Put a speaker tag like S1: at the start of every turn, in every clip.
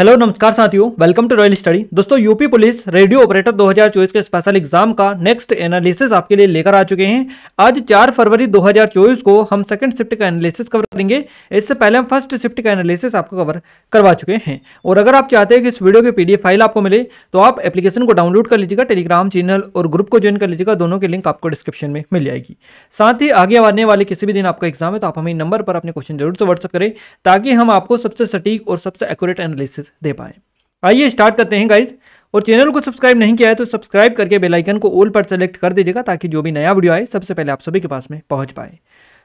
S1: hello नमस्कार साथियों welcome to royal study दोस्तों यूपी पुलिस रेडियो ऑपरेटर 2024 के स्पेशल एग्जाम का नेक्स्ट एनालिसिस आपके लिए लेकर आ चुके हैं आज 4 फरवरी 2024 को हम सेकंड शिफ्ट का एनालिसिस कवर करेंगे इससे पहले हम फर्स्ट शिफ्ट का एनालिसिस आपको कवर करवा चुके हैं और अगर आप चाहते हैं कि इस वीडियो की पी फाइल आपको मिले तो आप एप्लीकेशन को डाउनलोड कर लीजिएगा टेलीग्राम चैनल और ग्रुप को ज्वाइन कर लीजिएगा दोनों के लिंक आपको डिस्क्रिप्शन में मिल जाएगी साथ ही आगे आने वाले किसी भी दिन आपका एग्जाम है तो आप हमें नंबर पर अपने क्वेश्चन जरूर से व्हाट्सअप करें ताकि हम आपको सबसे सटीक और सबसे एक्यूरेट एनालिसिस क्लासेस दे पाएँ आइए स्टार्ट करते हैं गाइज और चैनल को सब्सक्राइब नहीं किया है तो सब्सक्राइब करके बेल आइकन को ऑल पर सेलेक्ट कर दीजिएगा ताकि जो भी नया वीडियो आए सबसे पहले आप सभी के पास में पहुंच पाए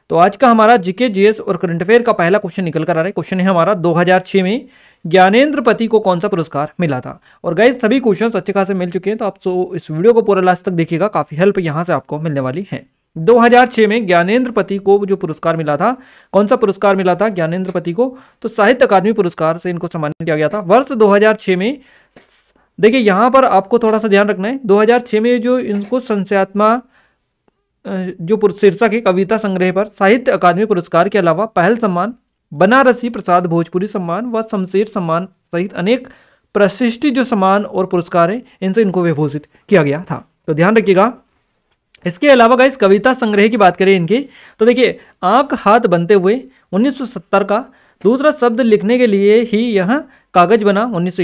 S1: तो आज का हमारा जीके जीएस और करंट अफेयर का पहला क्वेश्चन निकल कर आ रहा है क्वेश्चन है हमारा 2006 में ज्ञानेंद्र पति को कौन सा पुरस्कार मिला था और गाइज सभी क्वेश्चन अच्छे खासे मिल चुके हैं तो आप सो इस वीडियो को पूरा लास्ट तक देखिएगा काफ़ी हेल्प यहाँ से आपको मिलने वाली है 2006 में ज्ञानेन्द्र पति को जो पुरस्कार मिला था कौन सा पुरस्कार मिला था ज्ञानेन्द्र पति को तो साहित्य अकादमी पुरस्कार से इनको सम्मानित किया गया था वर्ष 2006 में देखिए यहाँ पर आपको थोड़ा सा ध्यान रखना है 2006 में जो इनको संशयात्मा जो शीर्षक है कविता संग्रह पर साहित्य अकादमी पुरस्कार के अलावा पहल सम्मान बनारसी प्रसाद भोजपुरी सम्मान व शमशेर सम्मान सहित अनेक प्रशिष्टि जो सम्मान और पुरस्कार हैं इनसे इनको विभूषित किया गया था तो ध्यान रखिएगा इसके अलावा गाइस कविता संग्रह की बात करें इनकी तो देखिए आंख हाथ बनते हुए 1970 का दूसरा शब्द लिखने के लिए ही यह कागज बना उन्नीस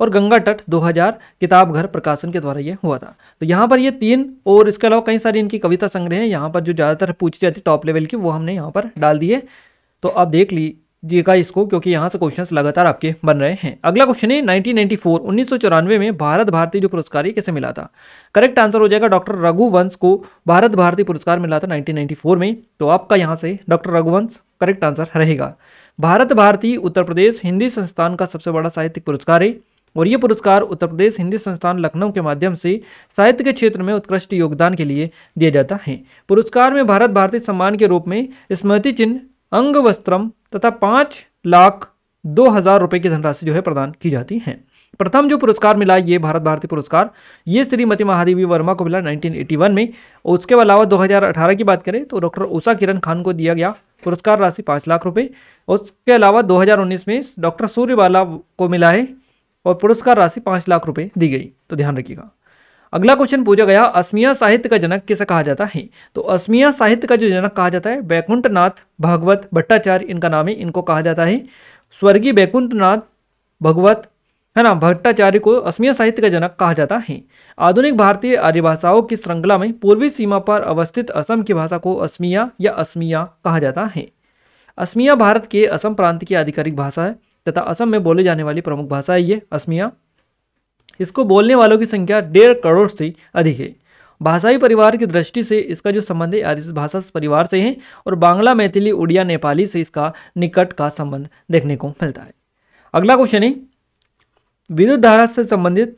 S1: और गंगा तट 2000 किताब घर प्रकाशन के द्वारा ये हुआ था तो यहाँ पर ये तीन और इसके अलावा कई सारी इनकी कविता संग्रह हैं यहाँ पर जो ज़्यादातर पूछी जाती टॉप लेवल की वो हमने यहाँ पर डाल दिए तो आप देख ली दिएगा इसको क्योंकि यहाँ से क्वेश्चंस लगातार आपके बन रहे हैं अगला क्वेश्चन है 1994 1994 में भारत भारती जो पुरस्कार कैसे मिला था करेक्ट आंसर हो जाएगा डॉक्टर रघुवंश को भारत भारती पुरस्कार मिला था 1994 में तो आपका यहाँ से डॉक्टर रघुवंश करेक्ट आंसर रहेगा भारत भारती उत्तर प्रदेश हिंदी संस्थान का सबसे बड़ा साहित्यिक पुरस्कार है और ये पुरस्कार उत्तर प्रदेश हिंदी संस्थान लखनऊ के माध्यम से साहित्य के क्षेत्र में उत्कृष्ट योगदान के लिए दिया जाता है पुरस्कार में भारत भारती सम्मान के रूप में स्मृति चिन्ह अंग वस्त्रम तथा पाँच लाख दो हज़ार रुपये की धनराशि जो है प्रदान की जाती है प्रथम जो पुरस्कार मिला ये भारत भारती पुरस्कार ये श्रीमती महादेवी वर्मा को मिला 1981 में और उसके अलावा 2018 की बात करें तो डॉक्टर उषा किरण खान को दिया गया पुरस्कार राशि पाँच लाख रुपये उसके अलावा 2019 में डॉक्टर सूर्यवाला को मिला है और पुरस्कार राशि पाँच लाख रुपये दी गई तो ध्यान रखिएगा अगला क्वेश्चन पूछा गया असमिया साहित्य का जनक किसे कहा जाता है तो असमिया साहित्य का जो जनक कहा जाता है बैकुंठनाथ भगवत भागवत भट्टाचार्य इनका नाम है इनको कहा जाता है स्वर्गीय वैकुंठनाथ भगवत है ना भट्टाचार्य को असमिया साहित्य का जनक कहा जाता है आधुनिक भारतीय आर्य भाषाओं की श्रृंखला में पूर्वी सीमा पर अवस्थित असम की भाषा को असमिया या असमिया कहा जाता है असमिया भारत के असम प्रांत की आधिकारिक भाषा है तथा असम में बोले जाने वाली प्रमुख भाषा है ये असमिया इसको बोलने वालों की संख्या डेढ़ करोड़ से अधिक है भाषाई परिवार की दृष्टि से इसका जो संबंध है आर्य भाषा परिवार से है और बांग्ला मैथिली उड़िया नेपाली से इसका निकट का संबंध देखने को मिलता है अगला क्वेश्चन है विद्युत धारा से संबंधित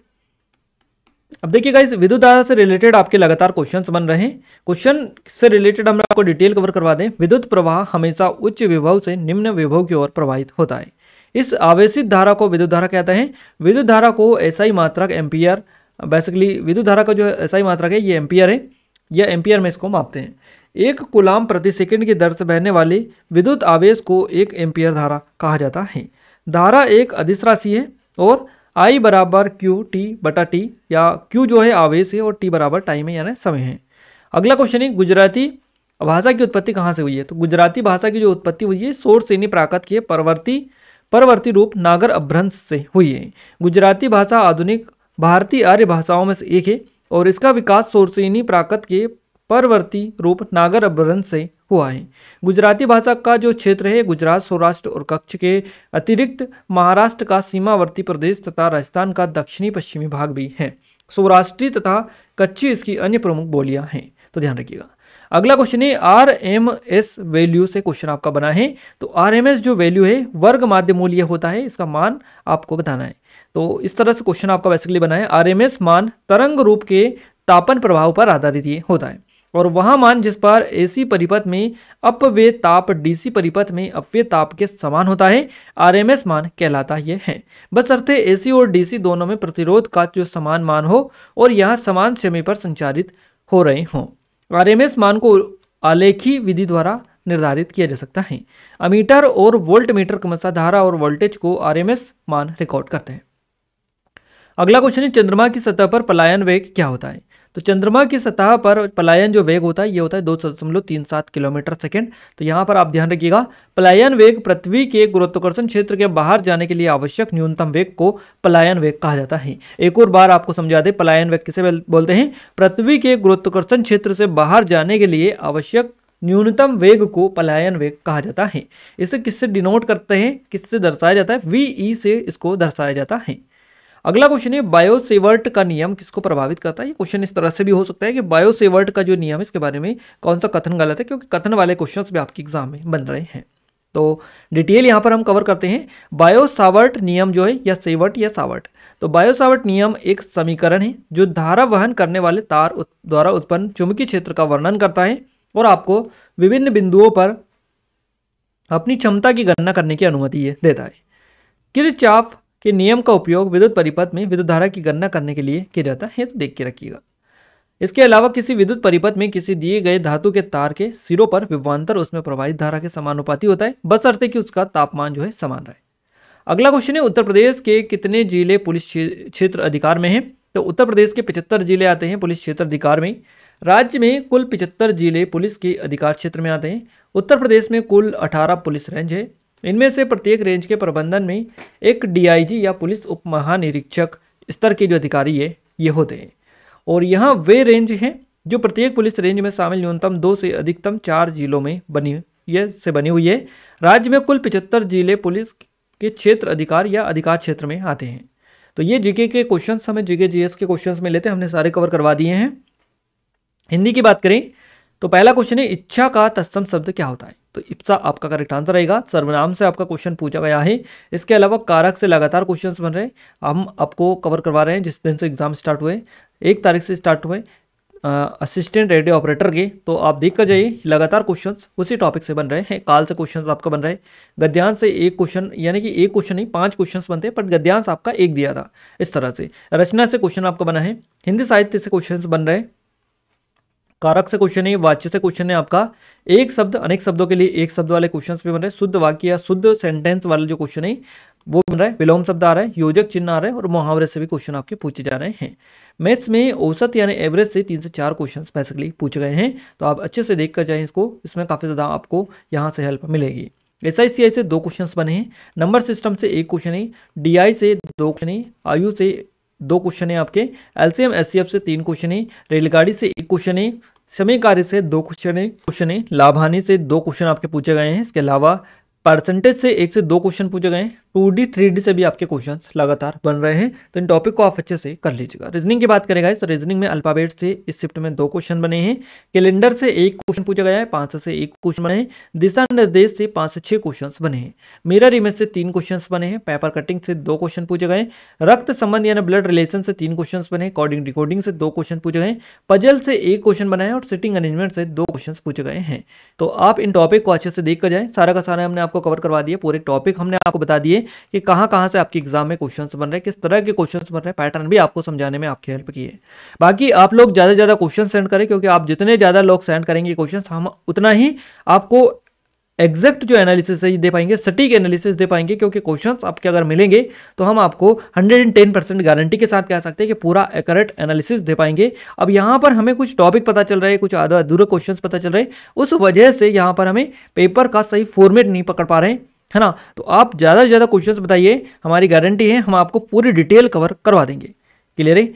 S1: अब देखिए गाइस विद्युत धारा से रिलेटेड आपके लगातार क्वेश्चन बन रहे हैं क्वेश्चन से रिलेटेड हम आपको डिटेल कवर करवा दें विद्युत प्रवाह हमेशा उच्च विभव से निम्न विभव की ओर प्रवाहित होता है इस आवेशित धारा को विद्युत धारा कहते हैं विद्युत धारा को ऐसा ही मात्रक एम्पियर बेसिकली विद्युत धारा का जो ऐसा ही मात्रक है ये एम्पियर है या एम्पियर में इसको मापते हैं एक गुलाम प्रति सेकंड की दर से बहने वाले विद्युत आवेश को एक एम्पियर धारा कहा जाता है धारा एक अधिस राशि है और आई बराबर क्यू टी बटा टी या क्यू जो है आवेश है और टी बराबर टाइम है यानी समय है अगला क्वेश्चन है गुजराती भाषा की उत्पत्ति कहाँ से हुई है तो गुजराती भाषा की जो उत्पत्ति हुई है सोर्स यानी प्राकृत के परवर्ती परवर्ती रूप नागर अभ्रंश से हुई है गुजराती भाषा आधुनिक भारतीय आर्य भाषाओं में से एक है और इसका विकास सोरसेनी प्राकृत के परवर्ती रूप नागर अभ्रंश से हुआ है गुजराती भाषा का जो क्षेत्र है गुजरात सौराष्ट्र और कच्छ के अतिरिक्त महाराष्ट्र का सीमावर्ती प्रदेश तथा राजस्थान का दक्षिणी पश्चिमी भाग भी है सौराष्ट्रीय तथा कच्ची इसकी अन्य प्रमुख बोलियां हैं तो ध्यान रखिएगा अगला क्वेश्चन है आर एम एस वैल्यू से क्वेश्चन आपका बना है तो आर एम एस जो वैल्यू है वर्ग माध्य मूल्य होता है इसका मान आपको बताना है तो इस तरह से क्वेश्चन आपका बेसिकली बना है आर एम एस मान तरंग रूप के तापन प्रभाव पर आधारित ये होता है और वह मान जिस पर एसी परिपथ में अपव्य ताप डीसी परिपथ में अपव्य ताप के समान होता है आरएमएस मान कहलाता यह है बस अर्थ है एसी और डीसी दोनों में प्रतिरोध का जो समान मान हो और यहाँ समान समय पर संचालित हो रहे हों आरएमएस मान को आलेखी विधि द्वारा निर्धारित किया जा सकता है अमीटर और वोल्ट मीटर क्रमशः धारा और वोल्टेज को आरएमएस मान रिकॉर्ड करते हैं अगला क्वेश्चन है चंद्रमा की सतह पर पलायन वेग क्या होता है तो चंद्रमा की सतह पर पलायन जो वेग होता है ये होता है दो दशमलव तीन सात किलोमीटर सेकेंड तो यहाँ पर आप ध्यान रखिएगा पलायन वेग पृथ्वी के गुरुत्वाकर्षण क्षेत्र के बाहर जाने के लिए आवश्यक न्यूनतम वेग को पलायन वेग कहा जाता है एक और बार आपको समझा दे पलायन वेग किसे बोलते हैं पृथ्वी के गुरुत्वाकर्षण क्षेत्र से बाहर जाने के लिए आवश्यक न्यूनतम वेग को पलायन वेग कहा जाता है इसे किससे डिनोट करते हैं किससे दर्शाया जाता है वी ई e से इसको दर्शाया जाता है अगला क्वेश्चन है बायोसेवर्ट का नियम किसको प्रभावित करता है ये क्वेश्चन इस तरह से भी हो सकता है कि बायोसेवर्ट का जो नियम है इसके बारे में कौन सा कथन गलत है क्योंकि कथन वाले क्वेश्चन भी आपके एग्जाम में बन रहे हैं तो डिटेल यहां पर हम कवर करते हैं बायोसावर्ट नियम जो है या सेवर्ट या सावर्ट तो बायोसावर्ट नियम एक समीकरण है जो धारा वहन करने वाले तार उत, द्वारा उत्पन्न चुंबकीय क्षेत्र का वर्णन करता है और आपको विभिन्न बिंदुओं पर अपनी क्षमता की गणना करने की अनुमति देता है किरचाफ कि नियम का उपयोग विद्युत परिपथ में विद्युत धारा की गणना करने के लिए किया जाता है तो देख के रखिएगा इसके अलावा किसी विद्युत परिपथ में किसी दिए गए धातु के तार के सिरों पर विभवान्तर उसमें प्रवाहित धारा के समानुपाती होता है बसरते कि उसका तापमान जो है समान रहे अगला क्वेश्चन है उत्तर प्रदेश के कितने जिले पुलिस क्षेत्र अधिकार में हैं तो उत्तर प्रदेश के पिचहत्तर जिले आते हैं पुलिस क्षेत्र अधिकार में राज्य में कुल पिचहत्तर जिले पुलिस के अधिकार क्षेत्र में आते हैं उत्तर प्रदेश में कुल अठारह पुलिस रेंज है इनमें से प्रत्येक रेंज के प्रबंधन में एक डीआईजी या पुलिस उप महानिरीक्षक स्तर के जो अधिकारी है ये होते हैं और यहाँ वे रेंज हैं जो प्रत्येक पुलिस रेंज में शामिल न्यूनतम दो से अधिकतम चार जिलों में बनी ये से बनी हुई है राज्य में कुल पिचहत्तर जिले पुलिस के क्षेत्र अधिकार या अधिकार क्षेत्र में आते हैं तो ये जीके के क्वेश्चन हमें जीके जीएस के क्वेश्चन में लेते हैं हमने सारे कवर करवा दिए हैं हिंदी की बात करें तो पहला क्वेश्चन है इच्छा का तत्सम शब्द क्या होता है तो इप्सा आपका करेक्ट आंसर रहेगा सर्वनाम से आपका क्वेश्चन पूछा गया है इसके अलावा कारक से लगातार क्वेश्चन बन रहे हम आपको कवर करवा रहे हैं जिस दिन से एग्जाम स्टार्ट हुए एक तारीख से स्टार्ट हुए असिस्टेंट रेडियो ऑपरेटर के तो आप देख कर जाइए लगातार क्वेश्चंस उसी टॉपिक से बन रहे हैं काल से क्वेश्चंस आपका बन रहे हैं गद्यांश से एक क्वेश्चन यानी कि एक क्वेश्चन नहीं पांच क्वेश्चंस बनते हैं बट गद्यांश आपका एक दिया था इस तरह से रचना से क्वेश्चन आपका बना है हिंदी साहित्य से क्वेश्चंस बन रहे हैं कारक से क्वेश्चन है वाच्य से क्वेश्चन है आपका एक शब्द अनेक शब्दों के लिए एक शब्द वाले क्वेश्चन भी बन रहे हैं शुद्ध वाक्य या शुद्ध सेंटेंस वाले जो क्वेश्चन है वो बन रहा है विलोम शब्द आ रहा है योजक चिन्ह आ रहा है और मुहावरे से भी क्वेश्चन आपके पूछे जा रहे हैं मैथ्स में औसत यानी एवरेज से तीन से चार क्वेश्चन बेसिकली पूछे गए हैं तो आप अच्छे से देख कर जाए इसको इसमें काफ़ी ज़्यादा आपको यहाँ से हेल्प मिलेगी एस आई सी आई से दो क्वेश्चन बने हैं नंबर सिस्टम से एक क्वेश्चन है डी आई से दो क्वेश्चन है आयु से दो क्वेश्चन है आपके एलसीएम एससीएफ से तीन क्वेश्चन है रेलगाड़ी से एक क्वेश्चन है समय कार्य से दो क्वेश्चन है क्वेश्चन है लाभानी से दो क्वेश्चन आपके पूछे गए हैं इसके अलावा परसेंटेज से एक से दो क्वेश्चन पूछे गए हैं टू डी थ्री डी से भी आपके क्वेश्चन लगातार बन रहे हैं तो इन टॉपिक को आप अच्छे से कर लीजिएगा रीजनिंग की बात करेगा तो रीजनिंग में अल्फाबेट से इस शिफ्ट में दो क्वेश्चन बने हैं कैलेंडर से एक क्वेश्चन पूछा गया है पांच से एक क्वेश्चन बने हैं दिशा निर्देश से पांच से छह क्वेश्चन बने हैं मिरर इमेज से तीन क्वेश्चन बने हैं पेपर कटिंग से दो क्वेश्चन पूछे गए रक्त संबंध यानी ब्लड रिलेशन से तीन क्वेश्चन बने कॉर्डिंग रिकॉर्डिंग से दो क्वेश्चन पूछे गए पजल से एक क्वेश्चन बनाए और सिटिंग अरेंजमेंट से दो क्वेश्चन पूछे गए हैं तो आप इन टॉपिक को अच्छे से देख कर जाए सारा का सारा हमने आपको कवर करवा दिया पूरे टॉपिक हमने आपको बता दिए कि कहाँ कहाँ से आपके एग्जाम में क्वेश्चंस बन रहे हैं किस तरह के क्वेश्चंस बन रहे हैं पैटर्न भी आपको समझाने में आपकी हेल्प की है बाकी आप लोग ज़्यादा से ज़्यादा क्वेश्चन सेंड करें क्योंकि आप जितने ज़्यादा लोग सेंड करेंगे क्वेश्चन हम उतना ही आपको एग्जैक्ट जो एनालिसिस है ये दे पाएंगे सटीक एनालिसिस दे पाएंगे क्योंकि क्वेश्चंस आपके अगर मिलेंगे तो हम आपको 110 परसेंट गारंटी के साथ कह सकते हैं कि पूरा एकट एनालिसिस दे पाएंगे अब यहाँ पर हमें कुछ टॉपिक पता चल रहा है कुछ आधा अधूरे क्वेश्चंस पता चल रहे हैं उस वजह से यहाँ पर हमें पेपर का सही फॉर्मेट नहीं पकड़ पा रहे हैं है ना तो आप ज़्यादा से ज़्यादा क्वेश्चन बताइए हमारी गारंटी है हम आपको पूरी डिटेल कवर करवा देंगे क्लियर है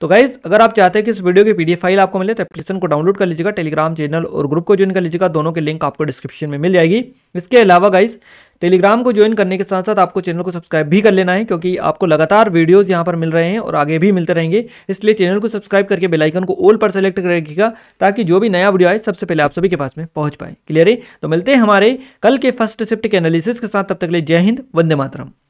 S1: तो गाइज अगर आप चाहते हैं कि इस वीडियो की पीडीएफ फाइल आपको मिले तो एप्लीकेशन को डाउनलोड कर लीजिएगा टेलीग्राम चैनल और ग्रुप को ज्वाइन कर लीजिएगा दोनों के लिंक आपको डिस्क्रिप्शन में मिल जाएगी इसके अलावा गाइज टेलीग्राम को ज्वाइन करने के साथ साथ आपको चैनल को सब्सक्राइब भी कर लेना है क्योंकि आपको लगातार वीडियोज़ यहाँ पर मिल रहे हैं और आगे भी मिलते रहेंगे इसलिए चैनल को सब्सक्राइब करके बेलाइकन को ऑल पर सेलेक्ट कर रखिएगा ताकि जो भी नया वीडियो आए सबसे पहले आप सभी के पास में पहुँच पाए क्लियर है तो मिलते हैं हमारे कल के फर्स्ट शिफ्ट के एनालिसिस के साथ तब तक ले जय हिंद वंदे मातरम